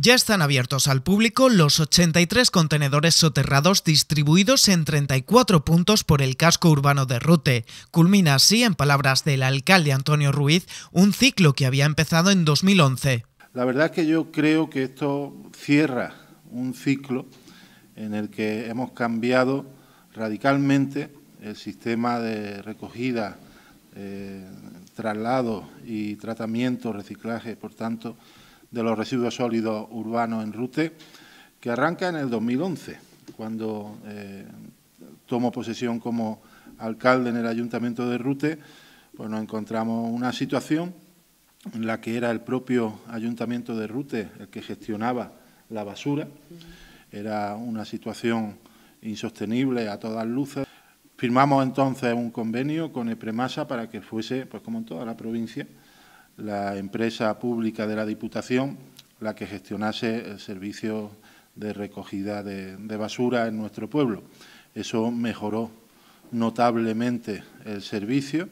Ya están abiertos al público los 83 contenedores soterrados distribuidos en 34 puntos por el casco urbano de Rute. Culmina así, en palabras del alcalde Antonio Ruiz, un ciclo que había empezado en 2011. La verdad es que yo creo que esto cierra un ciclo en el que hemos cambiado radicalmente el sistema de recogida, eh, traslado y tratamiento, reciclaje, por tanto, de los residuos sólidos urbanos en RUTE, que arranca en el 2011, cuando eh, tomo posesión como alcalde en el Ayuntamiento de Rute, pues nos encontramos una situación en la que era el propio Ayuntamiento de Rute el que gestionaba la basura. Era una situación insostenible a todas luces. Firmamos entonces un convenio con EPREMASA para que fuese, pues como en toda la provincia, la empresa pública de la Diputación la que gestionase el servicio de recogida de, basura en nuestro pueblo. Eso mejoró notablemente el servicio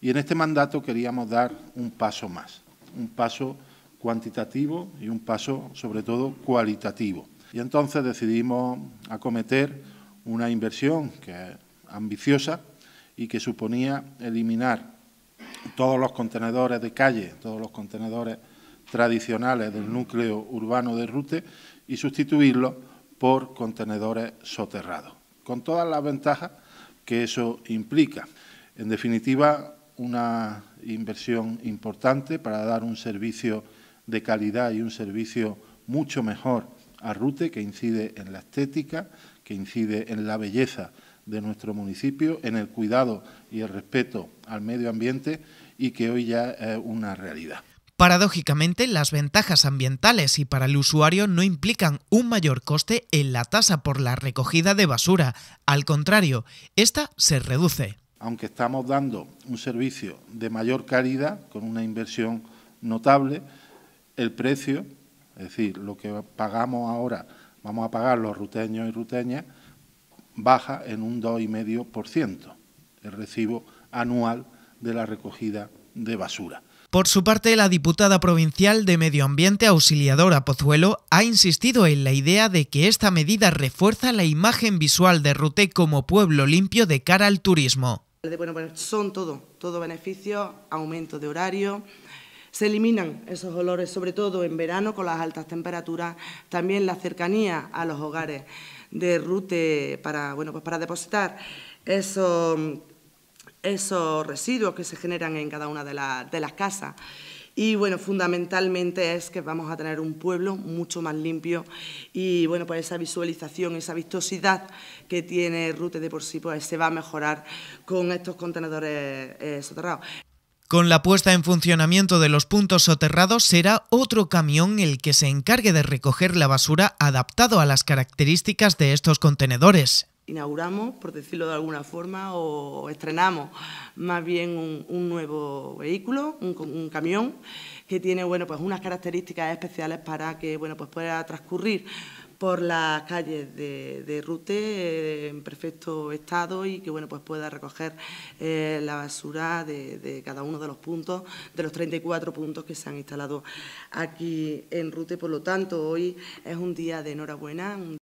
y en este mandato queríamos dar un paso más, un paso cuantitativo y un paso sobre todo cualitativo. Y entonces decidimos acometer una inversión que es ambiciosa y que suponía eliminar todos los contenedores de calle, todos los contenedores tradicionales del núcleo urbano de Rute y sustituirlos por contenedores soterrados, con todas las ventajas que eso implica. En definitiva, una inversión importante para dar un servicio de calidad y un servicio mucho mejor a Rute, que incide en la estética, que incide en la belleza de nuestro municipio, en el cuidado y el respeto al medio ambiente y que hoy ya es eh, una realidad. Paradójicamente, las ventajas ambientales y para el usuario no implican un mayor coste en la tasa por la recogida de basura. Al contrario, esta se reduce. Aunque estamos dando un servicio de mayor calidad, con una inversión notable, el precio, es decir, lo que pagamos ahora, vamos a pagar los ruteños y ruteñas, baja en un 2,5% el recibo anual de la recogida de basura. Por su parte, la diputada provincial de Medio Ambiente Auxiliadora Pozuelo ha insistido en la idea de que esta medida refuerza la imagen visual de Rute como pueblo limpio de cara al turismo. Pues son todo, todo beneficio, aumento de horario, se eliminan esos olores, sobre todo en verano con las altas temperaturas, también la cercanía a los hogares de Rute para, bueno, pues para depositar esos esos residuos que se generan en cada una de, las casas. Y bueno, fundamentalmente es que vamos a tener un pueblo mucho más limpio y bueno, pues esa visualización, esa vistosidad que tiene Rute de por sí, pues se va a mejorar con estos contenedores eh, soterrados. Con la puesta en funcionamiento de los puntos soterrados será otro camión el que se encargue de recoger la basura adaptado a las características de estos contenedores inauguramos, por decirlo de alguna forma, o estrenamos más bien un, nuevo vehículo, un, camión, que tiene bueno, pues unas características especiales para que bueno, pues pueda transcurrir por las calles de, Rute eh, en perfecto estado y que bueno pues pueda recoger eh, la basura de, cada uno de los puntos, de los 34 puntos que se han instalado aquí en Rute. Por lo tanto, hoy es un día de enhorabuena,